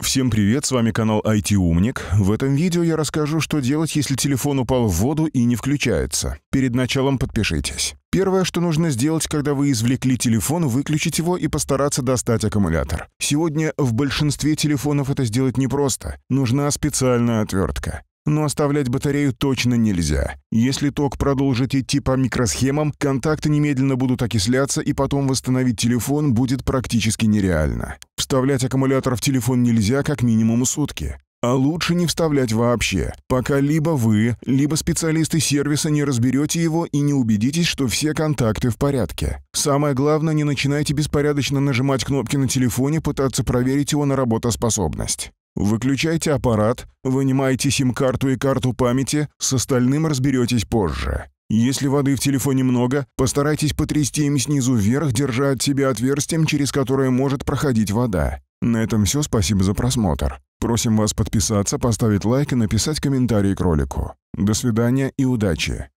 Всем привет, с вами канал IT Умник. В этом видео я расскажу, что делать, если телефон упал в воду и не включается. Перед началом подпишитесь. Первое, что нужно сделать, когда вы извлекли телефон, выключить его и постараться достать аккумулятор. Сегодня в большинстве телефонов это сделать непросто. Нужна специальная отвертка. Но оставлять батарею точно нельзя. Если ток продолжит идти по микросхемам, контакты немедленно будут окисляться, и потом восстановить телефон будет практически нереально. Вставлять аккумулятор в телефон нельзя как минимум сутки. А лучше не вставлять вообще, пока либо вы, либо специалисты сервиса не разберете его и не убедитесь, что все контакты в порядке. Самое главное, не начинайте беспорядочно нажимать кнопки на телефоне, пытаться проверить его на работоспособность. Выключайте аппарат, вынимайте сим-карту и карту памяти, с остальным разберетесь позже. Если воды в телефоне много, постарайтесь потрясти им снизу вверх, держа от себя отверстием, через которое может проходить вода. На этом все, спасибо за просмотр. Просим вас подписаться, поставить лайк и написать комментарий к ролику. До свидания и удачи!